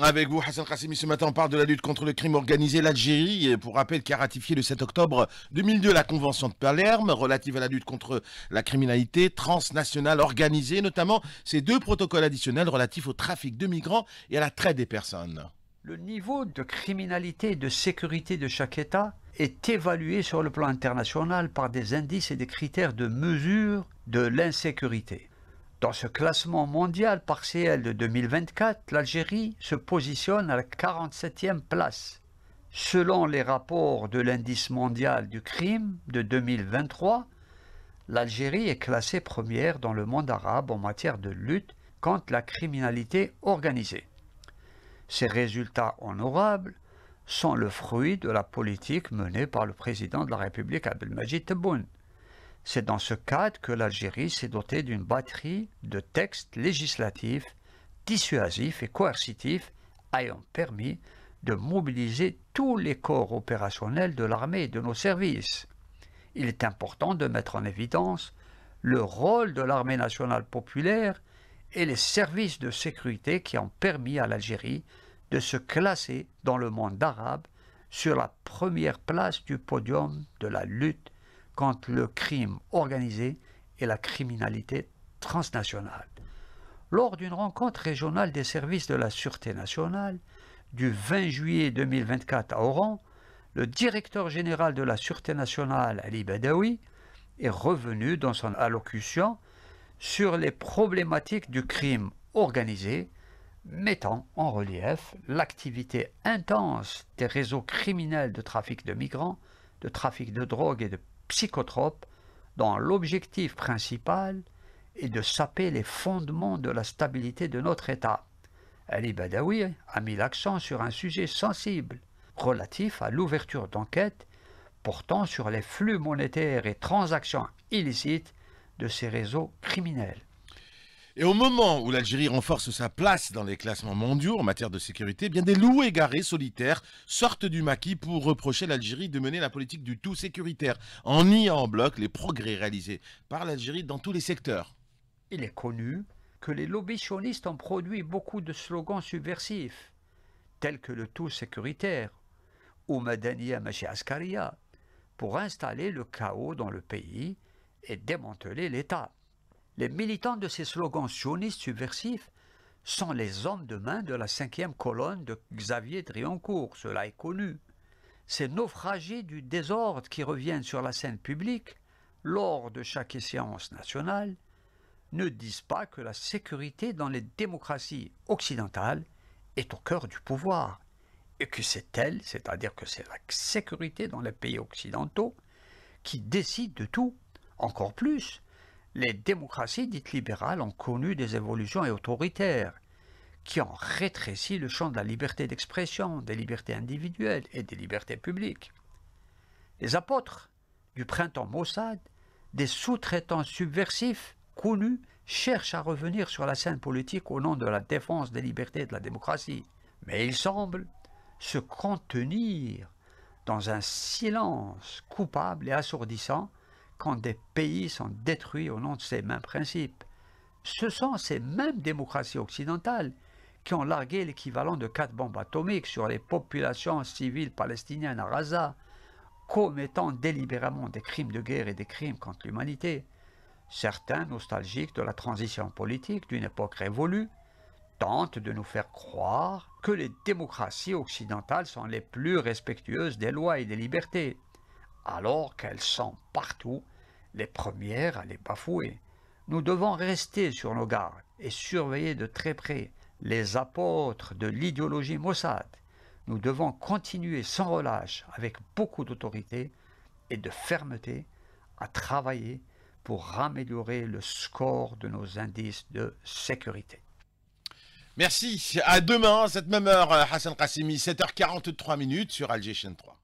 Avec vous, Hassan Kassimi, ce matin, on parle de la lutte contre le crime organisé. L'Algérie, pour rappel, qui a ratifié le 7 octobre 2002 la Convention de Palerme relative à la lutte contre la criminalité transnationale organisée, notamment ces deux protocoles additionnels relatifs au trafic de migrants et à la traite des personnes. Le niveau de criminalité et de sécurité de chaque État est évalué sur le plan international par des indices et des critères de mesure de l'insécurité. Dans ce classement mondial partiel de 2024, l'Algérie se positionne à la 47e place. Selon les rapports de l'indice mondial du crime de 2023, l'Algérie est classée première dans le monde arabe en matière de lutte contre la criminalité organisée. Ces résultats honorables sont le fruit de la politique menée par le président de la République Abdelmajid Tebboune. C'est dans ce cadre que l'Algérie s'est dotée d'une batterie de textes législatifs dissuasifs et coercitifs ayant permis de mobiliser tous les corps opérationnels de l'armée et de nos services. Il est important de mettre en évidence le rôle de l'armée nationale populaire et les services de sécurité qui ont permis à l'Algérie de se classer dans le monde arabe sur la première place du podium de la lutte contre le crime organisé et la criminalité transnationale. Lors d'une rencontre régionale des services de la Sûreté nationale du 20 juillet 2024 à Oran, le directeur général de la Sûreté nationale, Ali Badawi, est revenu dans son allocution sur les problématiques du crime organisé, mettant en relief l'activité intense des réseaux criminels de trafic de migrants, de trafic de drogue et de Psychotrope, dont l'objectif principal est de saper les fondements de la stabilité de notre État. Ali Badawi a mis l'accent sur un sujet sensible relatif à l'ouverture d'enquêtes portant sur les flux monétaires et transactions illicites de ces réseaux criminels. Et au moment où l'Algérie renforce sa place dans les classements mondiaux en matière de sécurité, eh bien des loups égarés, solitaires, sortent du maquis pour reprocher l'Algérie de mener la politique du tout sécuritaire, en niant en bloc les progrès réalisés par l'Algérie dans tous les secteurs. Il est connu que les sionistes ont produit beaucoup de slogans subversifs, tels que le tout sécuritaire ou Madania Maché Askaria, pour installer le chaos dans le pays et démanteler l'État. Les militants de ces slogans sionistes subversifs sont les hommes de main de la cinquième colonne de Xavier Driancourt, cela est connu. Ces naufragés du désordre qui reviennent sur la scène publique lors de chaque séance nationale ne disent pas que la sécurité dans les démocraties occidentales est au cœur du pouvoir et que c'est elle, c'est-à-dire que c'est la sécurité dans les pays occidentaux, qui décide de tout, encore plus les démocraties dites libérales ont connu des évolutions autoritaires qui ont rétréci le champ de la liberté d'expression, des libertés individuelles et des libertés publiques. Les apôtres du printemps Mossad, des sous-traitants subversifs connus, cherchent à revenir sur la scène politique au nom de la défense des libertés et de la démocratie. Mais ils semblent se contenir dans un silence coupable et assourdissant quand des pays sont détruits au nom de ces mêmes principes. Ce sont ces mêmes démocraties occidentales qui ont largué l'équivalent de quatre bombes atomiques sur les populations civiles palestiniennes à Gaza, commettant délibérément des crimes de guerre et des crimes contre l'humanité. Certains, nostalgiques de la transition politique d'une époque révolue, tentent de nous faire croire que les démocraties occidentales sont les plus respectueuses des lois et des libertés alors qu'elles sont partout les premières à les bafouer. Nous devons rester sur nos gardes et surveiller de très près les apôtres de l'idéologie Mossad. Nous devons continuer sans relâche, avec beaucoup d'autorité et de fermeté, à travailler pour améliorer le score de nos indices de sécurité. Merci. À demain, à cette même heure, Hassan Kassimi, 7h43 minutes sur Alger Chaîne 3.